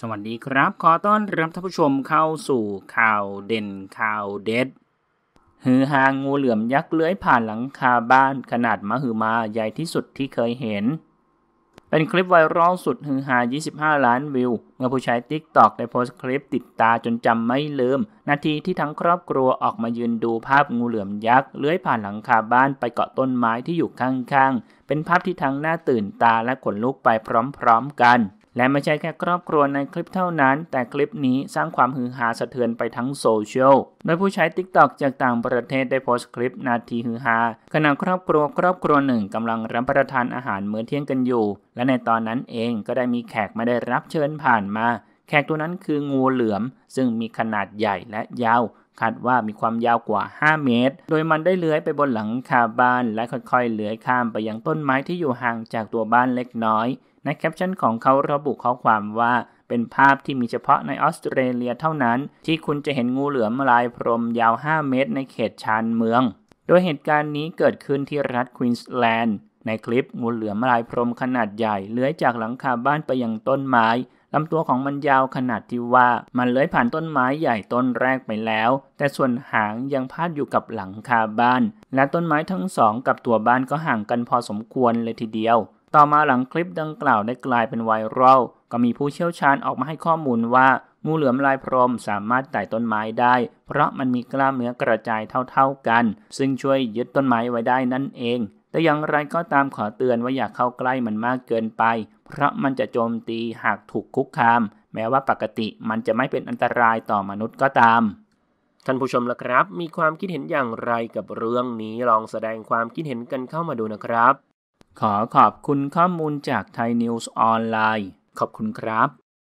สวัสดีครับ ขอต้อนรับท่านผู้ชมเข้าสู่ข่าวเด่นข่าวเด็ด หือหางงูเหลือมยักษ์ เลื้อยผ่านหลังคาบ้าน ขนาดมหอมาใหญ่ที่สุดที่เคยเห็น เป็นคลิปไวรัลสุดฮือฮา25 ล้านวิว เมื่อผู้ใช้ TikTok ได้โพสต์คลิปติดตาจนจำไม่ลืม นาทีที่ทั้งครอบครัวออกมายืนดูภาพงูเหลือมยักษ์เลื้อยผ่านหลังคาบ้านไปเกาะต้นไม้ที่อยู่ข้างๆเป็นภาพที่ทั้งน่าตื่นตาและขนลุกไปพร้อม ๆ กันและไม่ใช่แค่ครอบครัวในคลิปเท่านั้น แต่คลิปนี้สร้างความฮือฮาสะเทือนไปทั้งโซเชียล โดยผู้ใช้ TikTok จากต่างประเทศได้โพสต์คลิปนาทีฮือฮาขณะครอบครัวครอบครัวหนึ่งกำลังรับประทานอาหารมื้อเที่ยงกันอยู่ และในตอนนั้นเองก็ได้มีแขกไม่ได้รับเชิญผ่านมา แขกตัวนั้นคืองูเหลือม ซึ่งมีขนาดใหญ่และยาวคาดว่ามีความยาวกว่า 5 เมตร โดยมันได้เลื้อยไปบนหลังคาบ้าน และค่อยๆ เลื้อยข้ามไปยังต้นไม้ที่อยู่ห่างจากตัวบ้านเล็กน้อยในแคปชั่นของเขาระบุข้อความว่า เป็นภาพที่มีเฉพาะในออสเตรเลียเท่านั้น ที่คุณจะเห็นงูเหลือมลายพรมยาว 5 เมตรในเขตชานเมือง โดยเหตุการณ์นี้เกิดขึ้นที่รัฐควีนส์แลนด์ในคลิปงูเหลือมลายพรมขนาดใหญ่ เลื้อยจากหลังคาบ้านไปยังต้นไม้ลำตัวของมันยาวขนาดที่ว่ามันเลื้อยผ่านต้นไม้ใหญ่ต้นแรกไปแล้ว แต่ส่วนหางยังพาดอยู่กับหลังคาบ้าน และต้นไม้ทั้งสองกับตัวบ้านก็ห่างกันพอสมควรเลยทีเดียวต่อมาหลังคลิปดังกล่าวได้กลายเป็นไวรัลก็มีผู้เชี่ยวชาญออกมาให้ข้อมูลว่างูเหลือมลายพรมสามารถไต่ต้นไม้ได้ เพราะมันมีกล้ามเนื้อกระจายเท่าๆกัน ซึ่งช่วยยึดต้นไม้ไว้ได้นั่นเอง แต่อย่างไรก็ตามขอเตือนว่าอย่าเข้าใกล้มันมากเกินไป เพราะมันจะโจมตีหากถูกคุกคาม แม้ว่าปกติมันจะไม่เป็นอันตรายต่อมนุษย์ก็ตามท่านผู้ชมละครับ มีความคิดเห็นอย่างไรกับเรื่องนี้ลองแสดงความคิดเห็นกันเข้ามาดูนะครับขอขอบคุณข้อมูลจากไทยนิวส์ออนไลน์ ขอบคุณครับ